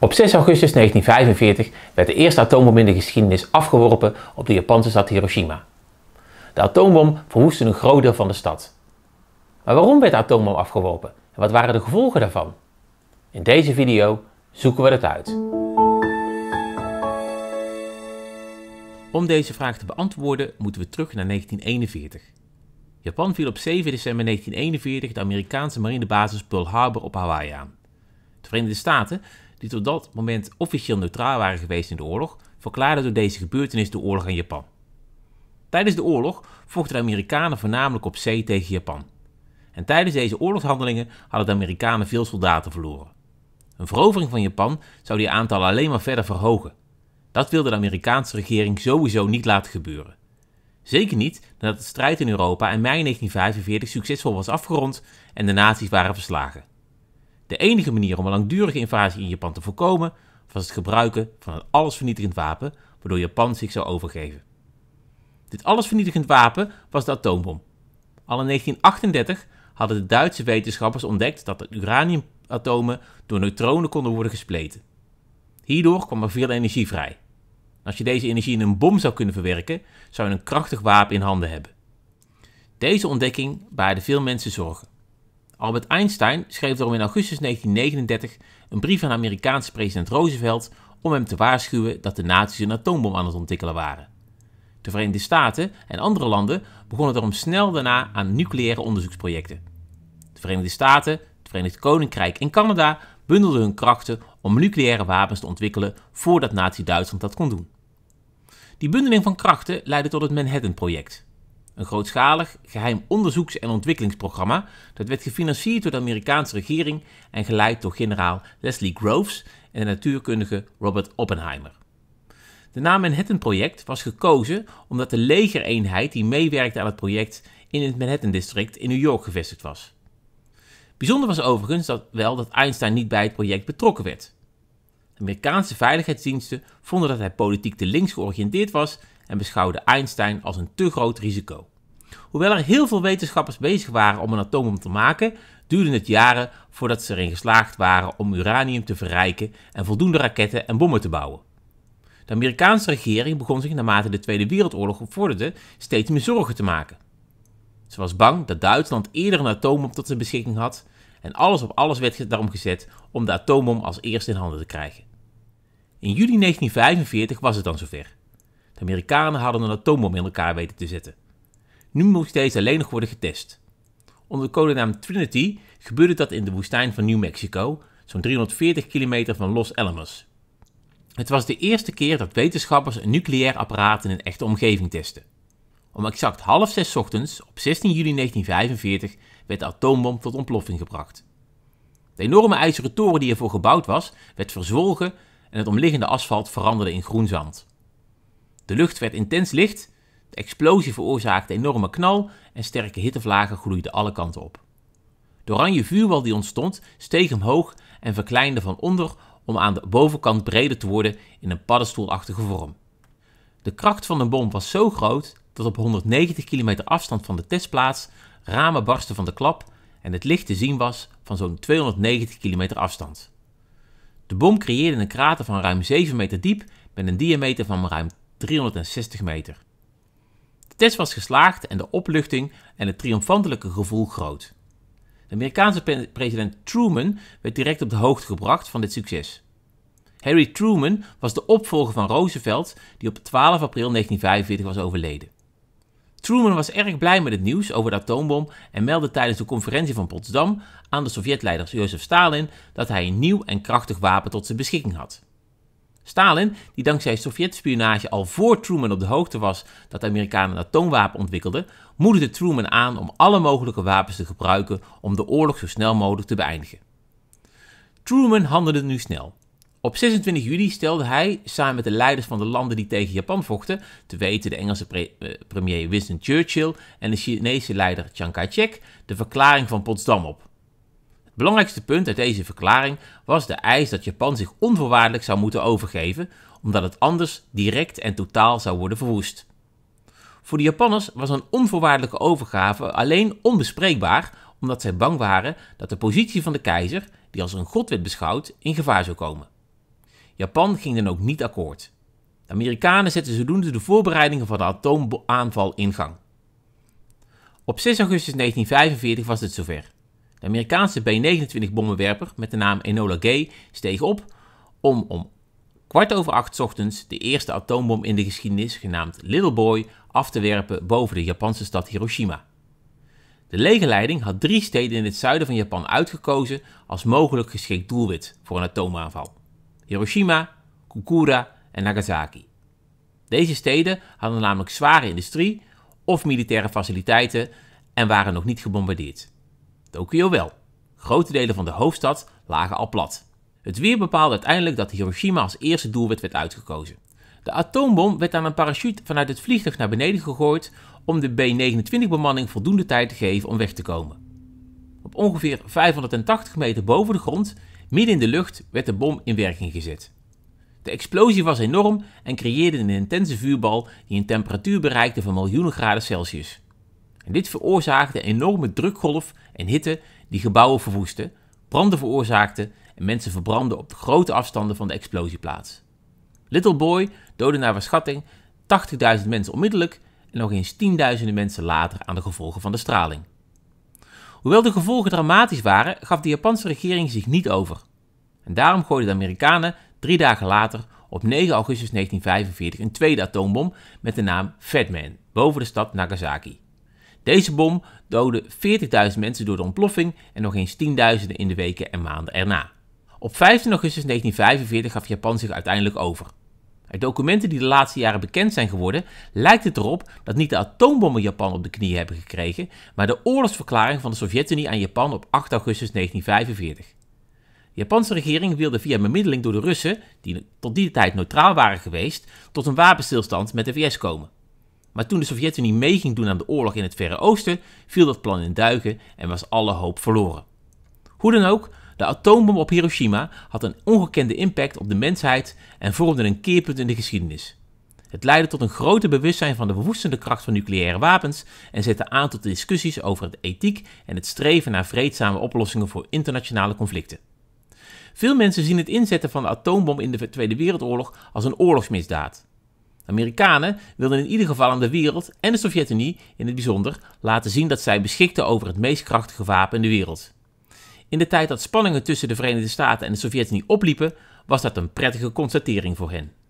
Op 6 augustus 1945 werd de eerste atoombom in de geschiedenis afgeworpen op de Japanse stad Hiroshima. De atoombom verwoestte een groot deel van de stad. Maar waarom werd de atoombom afgeworpen en wat waren de gevolgen daarvan? In deze video zoeken we dat uit. Om deze vraag te beantwoorden moeten we terug naar 1941. Japan viel op 7 december 1941 de Amerikaanse marinebasis Pearl Harbor op Hawaii aan. De Verenigde Staten die tot dat moment officieel neutraal waren geweest in de oorlog, verklaarden door deze gebeurtenis de oorlog aan Japan. Tijdens de oorlog vochten de Amerikanen voornamelijk op zee tegen Japan. En tijdens deze oorlogshandelingen hadden de Amerikanen veel soldaten verloren. Een verovering van Japan zou die aantallen alleen maar verder verhogen. Dat wilde de Amerikaanse regering sowieso niet laten gebeuren. Zeker niet nadat de strijd in Europa in mei 1945 succesvol was afgerond en de nazi's waren verslagen. De enige manier om een langdurige invasie in Japan te voorkomen was het gebruiken van een allesvernietigend wapen, waardoor Japan zich zou overgeven. Dit allesvernietigend wapen was de atoombom. Al in 1938 hadden de Duitse wetenschappers ontdekt dat de uraniumatomen door neutronen konden worden gespleten. Hierdoor kwam er veel energie vrij. Als je deze energie in een bom zou kunnen verwerken, zou je een krachtig wapen in handen hebben. Deze ontdekking baarde veel mensen zorgen. Albert Einstein schreef daarom in augustus 1939 een brief aan Amerikaanse president Roosevelt om hem te waarschuwen dat de nazi's een atoombom aan het ontwikkelen waren. De Verenigde Staten en andere landen begonnen daarom snel daarna aan nucleaire onderzoeksprojecten. De Verenigde Staten, het Verenigd Koninkrijk en Canada bundelden hun krachten om nucleaire wapens te ontwikkelen voordat Nazi-Duitsland dat kon doen. Die bundeling van krachten leidde tot het Manhattan-project. Een grootschalig geheim onderzoeks- en ontwikkelingsprogramma dat werd gefinancierd door de Amerikaanse regering en geleid door generaal Leslie Groves en de natuurkundige Robert Oppenheimer. De naam Manhattan-project was gekozen omdat de legereenheid die meewerkte aan het project in het Manhattan-district in New York gevestigd was. Bijzonder was overigens dat wel dat Einstein niet bij het project betrokken werd. De Amerikaanse veiligheidsdiensten vonden dat hij politiek te links georiënteerd was en beschouwde Einstein als een te groot risico. Hoewel er heel veel wetenschappers bezig waren om een atoombom te maken, duurde het jaren voordat ze erin geslaagd waren om uranium te verrijken en voldoende raketten en bommen te bouwen. De Amerikaanse regering begon zich naarmate de Tweede Wereldoorlog vorderde steeds meer zorgen te maken. Ze was bang dat Duitsland eerder een atoombom tot zijn beschikking had en alles op alles werd daarom gezet om de atoombom als eerste in handen te krijgen. In juli 1945 was het dan zover. De Amerikanen hadden een atoombom in elkaar weten te zetten. Nu moest deze alleen nog worden getest. Onder de codenaam Trinity gebeurde dat in de woestijn van New Mexico, zo'n 340 kilometer van Los Alamos. Het was de eerste keer dat wetenschappers een nucleair apparaat in een echte omgeving testen. Om exact half zes ochtends op 16 juli 1945 werd de atoombom tot ontploffing gebracht. De enorme ijzeren toren die ervoor gebouwd was, werd verzwolgen en het omliggende asfalt veranderde in groen zand. De lucht werd intens licht, de explosie veroorzaakte enorme knal en sterke hittevlagen groeiden alle kanten op. De oranje vuurwal die ontstond steeg omhoog en verkleinde van onder om aan de bovenkant breder te worden in een paddenstoelachtige vorm. De kracht van de bom was zo groot dat op 190 kilometer afstand van de testplaats ramen barsten van de klap en het licht te zien was van zo'n 290 kilometer afstand. De bom creëerde een krater van ruim 7 meter diep met een diameter van ruim 360 meter. De test was geslaagd en de opluchting en het triomfantelijke gevoel groot. De Amerikaanse president Truman werd direct op de hoogte gebracht van dit succes. Harry Truman was de opvolger van Roosevelt, die op 12 april 1945 was overleden. Truman was erg blij met het nieuws over de atoombom en meldde tijdens de conferentie van Potsdam aan de Sovjetleider Jozef Stalin dat hij een nieuw en krachtig wapen tot zijn beschikking had. Stalin, die dankzij Sovjet-spionage al voor Truman op de hoogte was dat de Amerikanen een atoomwapen ontwikkelden, moedigde Truman aan om alle mogelijke wapens te gebruiken om de oorlog zo snel mogelijk te beëindigen. Truman handelde nu snel. Op 26 juli stelde hij, samen met de leiders van de landen die tegen Japan vochten, te weten de Engelse eh, premier Winston Churchill en de Chinese leider Chiang Kai-shek, de verklaring van Potsdam op belangrijkste punt uit deze verklaring was de eis dat Japan zich onvoorwaardelijk zou moeten overgeven, omdat het anders direct en totaal zou worden verwoest. Voor de Japanners was een onvoorwaardelijke overgave alleen onbespreekbaar, omdat zij bang waren dat de positie van de keizer, die als een god werd beschouwd, in gevaar zou komen. Japan ging dan ook niet akkoord. De Amerikanen zetten zodoende de voorbereidingen van de atoomaanval in gang. Op 6 augustus 1945 was het zover. De Amerikaanse B-29-bommenwerper met de naam Enola Gay steeg op om om kwart over acht ochtends de eerste atoombom in de geschiedenis, genaamd Little Boy, af te werpen boven de Japanse stad Hiroshima. De legerleiding had drie steden in het zuiden van Japan uitgekozen als mogelijk geschikt doelwit voor een atoomaanval: Hiroshima, Kukura en Nagasaki. Deze steden hadden namelijk zware industrie of militaire faciliteiten en waren nog niet gebombardeerd. Tokio wel. Grote delen van de hoofdstad lagen al plat. Het weer bepaalde uiteindelijk dat Hiroshima als eerste doelwit werd uitgekozen. De atoombom werd aan een parachute vanuit het vliegtuig naar beneden gegooid om de B-29-bemanning voldoende tijd te geven om weg te komen. Op ongeveer 580 meter boven de grond, midden in de lucht, werd de bom in werking gezet. De explosie was enorm en creëerde een intense vuurbal die een temperatuur bereikte van miljoenen graden Celsius dit veroorzaakte een enorme drukgolf en hitte die gebouwen verwoestte, branden veroorzaakte en mensen verbranden op grote afstanden van de explosieplaats. Little Boy doodde naar schatting 80.000 mensen onmiddellijk en nog eens tienduizenden mensen later aan de gevolgen van de straling. Hoewel de gevolgen dramatisch waren, gaf de Japanse regering zich niet over. En daarom gooiden de Amerikanen drie dagen later op 9 augustus 1945 een tweede atoombom met de naam Fat Man boven de stad Nagasaki. Deze bom doodde 40.000 mensen door de ontploffing en nog eens tienduizenden in de weken en maanden erna. Op 15 augustus 1945 gaf Japan zich uiteindelijk over. Uit documenten die de laatste jaren bekend zijn geworden, lijkt het erop dat niet de atoombommen Japan op de knieën hebben gekregen, maar de oorlogsverklaring van de Sovjet-Unie aan Japan op 8 augustus 1945. De Japanse regering wilde via bemiddeling door de Russen, die tot die tijd neutraal waren geweest, tot een wapenstilstand met de VS komen. Maar toen de Sovjet-Unie mee ging doen aan de oorlog in het Verre Oosten, viel dat plan in duigen en was alle hoop verloren. Hoe dan ook, de atoombom op Hiroshima had een ongekende impact op de mensheid en vormde een keerpunt in de geschiedenis. Het leidde tot een groter bewustzijn van de verwoestende kracht van nucleaire wapens en zette aan tot discussies over de ethiek en het streven naar vreedzame oplossingen voor internationale conflicten. Veel mensen zien het inzetten van de atoombom in de Tweede Wereldoorlog als een oorlogsmisdaad. Amerikanen wilden in ieder geval aan de wereld en de Sovjet-Unie in het bijzonder laten zien dat zij beschikten over het meest krachtige wapen in de wereld. In de tijd dat spanningen tussen de Verenigde Staten en de Sovjet-Unie opliepen, was dat een prettige constatering voor hen.